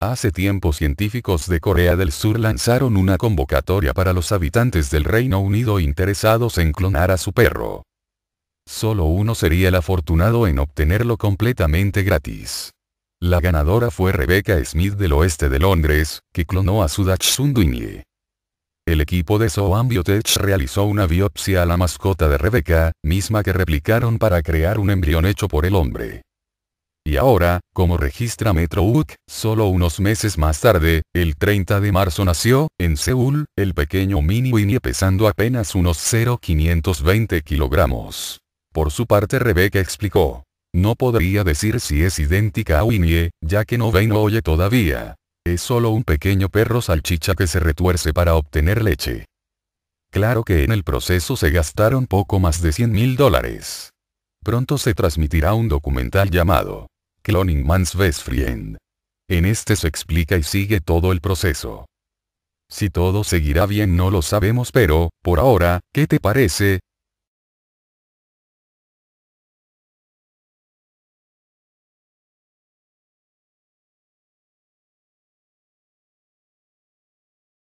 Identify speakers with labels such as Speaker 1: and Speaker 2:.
Speaker 1: Hace tiempo científicos de Corea del Sur lanzaron una convocatoria para los habitantes del Reino Unido interesados en clonar a su perro. Solo uno sería el afortunado en obtenerlo completamente gratis. La ganadora fue Rebecca Smith del oeste de Londres, que clonó a su Dachshund El equipo de Soam Biotech realizó una biopsia a la mascota de Rebecca, misma que replicaron para crear un embrión hecho por el hombre. Y ahora, como registra UK, solo unos meses más tarde, el 30 de marzo nació, en Seúl, el pequeño Mini Winnie pesando apenas unos 0,520 kilogramos. Por su parte Rebeca explicó. No podría decir si es idéntica a Winnie, ya que no ve y no oye todavía. Es solo un pequeño perro salchicha que se retuerce para obtener leche. Claro que en el proceso se gastaron poco más de 100 mil dólares. Pronto se transmitirá un documental llamado Cloning Man's Best Friend. En este se explica y sigue todo el proceso. Si todo seguirá bien no lo sabemos pero, por ahora, ¿qué te parece,